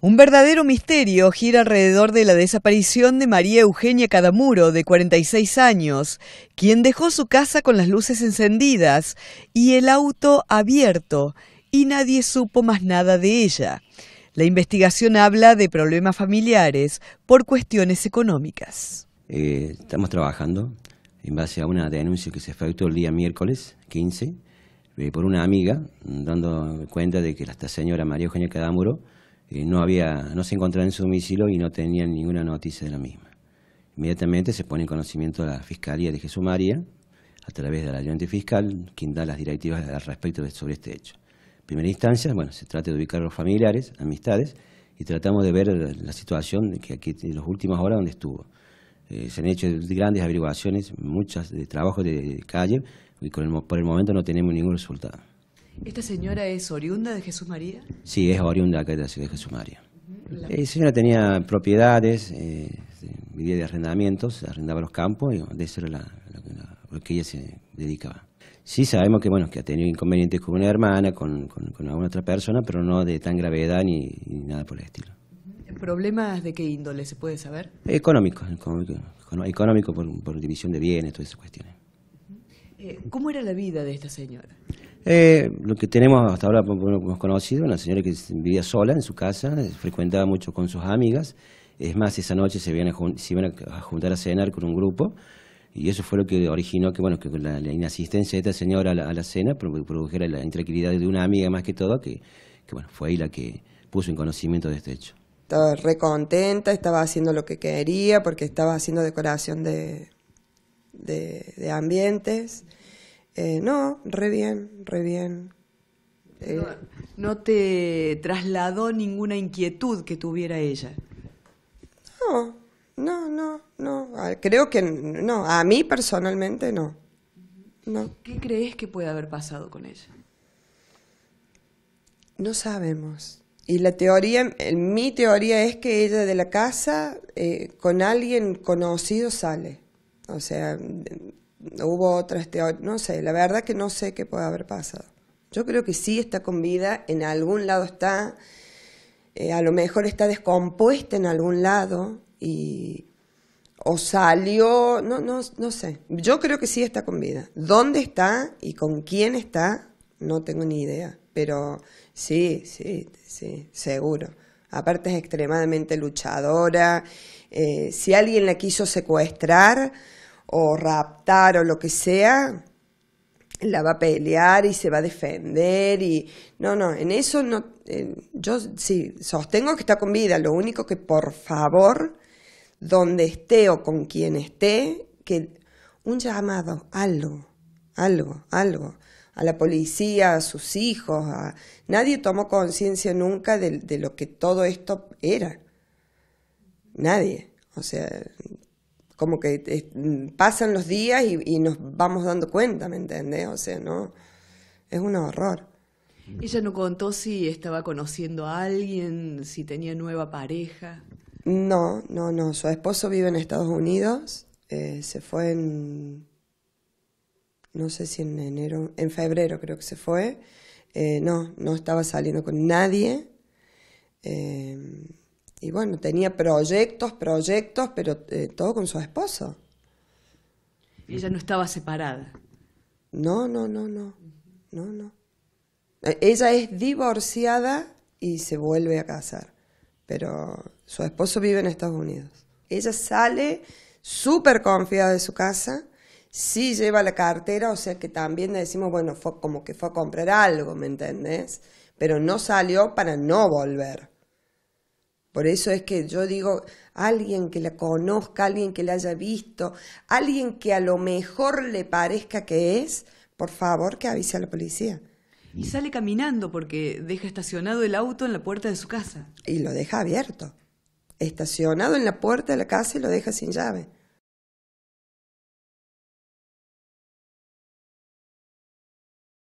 Un verdadero misterio gira alrededor de la desaparición de María Eugenia Cadamuro, de 46 años, quien dejó su casa con las luces encendidas y el auto abierto, y nadie supo más nada de ella. La investigación habla de problemas familiares por cuestiones económicas. Eh, estamos trabajando en base a una denuncia que se efectuó el día miércoles 15 eh, por una amiga, dando cuenta de que esta señora María Eugenia Cadamuro eh, no, había, no se encontraba en su domicilio y no tenían ninguna noticia de la misma. Inmediatamente se pone en conocimiento a la Fiscalía de Jesús María, a través del ayudante fiscal, quien da las directivas al respecto sobre este hecho. En primera instancia, bueno, se trata de ubicar a los familiares, amistades, y tratamos de ver la situación que aquí, en las últimas horas donde estuvo. Eh, se han hecho grandes averiguaciones, muchas de, trabajo de calle, y por el momento no tenemos ningún resultado. ¿Esta señora es oriunda de Jesús María? Sí, es oriunda acá de la ciudad de Jesús María. La eh, señora tenía propiedades, eh, vivía de arrendamientos, arrendaba los campos y de eso era lo que ella se dedicaba. Sí sabemos que bueno que ha tenido inconvenientes con una hermana, con, con, alguna otra persona, pero no de tan gravedad ni, nada por el estilo. ¿Problemas de qué índole se puede saber? Económicos, económico, por, por división de bienes, todas esas cuestiones. Eh, ¿Cómo era la vida de esta señora? Eh, lo que tenemos hasta ahora hemos conocido, una señora que vivía sola en su casa, eh, frecuentaba mucho con sus amigas. Es más, esa noche se iban a, juntar a cenar con un grupo y eso fue lo que originó que bueno que la, inasistencia de esta señora a la, cena produjera la intranquilidad de una amiga más que todo, que, bueno, fue ahí la que puso en conocimiento de este hecho estaba recontenta, estaba haciendo lo que quería porque estaba haciendo decoración de ambientes. Eh, no, re bien, re bien. Eh, no, te trasladó ninguna inquietud que tuviera ella? No, no, no, no. Creo que no, a mí personalmente no. no. ¿Qué crees que puede haber pasado con ella? No sabemos. Y la teoría, eh, mi teoría es que ella de la casa con alguien conocido sale. O sea, hubo otra teorías, este, no sé, la verdad que no sé qué puede haber pasado. Yo creo que sí está con vida, en algún lado está, eh, a lo mejor está descompuesta en algún lado y o salió, no, no, no sé. Yo creo que sí está con vida. ¿Dónde está y con quién está? No tengo ni idea, pero sí, sí, sí, seguro. Aparte es extremadamente luchadora. Eh, si alguien la quiso secuestrar, o raptar o lo que sea, la va a pelear y se va a defender y no, no, en eso no, yo sí, sostengo que está con vida, lo único que por favor, donde esté o con quien esté, que un llamado, algo, algo, algo, a la policía, a sus hijos, a... nadie tomó conciencia nunca de, de lo que todo esto era, nadie, o sea, como que mm, pasan los días y, nos vamos dando cuenta, ¿me entendés? O sea, no, es un horror. Ella no contó si estaba conociendo a alguien, si tenía nueva pareja. No, no, no. Su esposo vive en Estados Unidos. Eh, se fue en, no sé si en enero, en febrero creo que se fue. Eh, no, no estaba saliendo con nadie. Eh, y bueno, tenía proyectos, proyectos, pero eh, todo con su esposo. Ella no estaba separada. No, no, no, no. No, no. E, ella es divorciada y se vuelve a casar, pero su esposo vive en Estados Unidos. Ella sale súper confiada de su casa, sí lleva la cartera, o sea que también le decimos, bueno, fue como que fue a comprar algo, ¿me entendés? Pero no salió para no volver. Por eso es que yo digo, alguien que la conozca, alguien que la haya visto, alguien que a lo mejor le parezca que es, por favor que avise a la policía. Y sale caminando porque deja estacionado el auto en la puerta de su casa. Y lo deja abierto. Estacionado en la puerta de la casa y lo deja sin llave.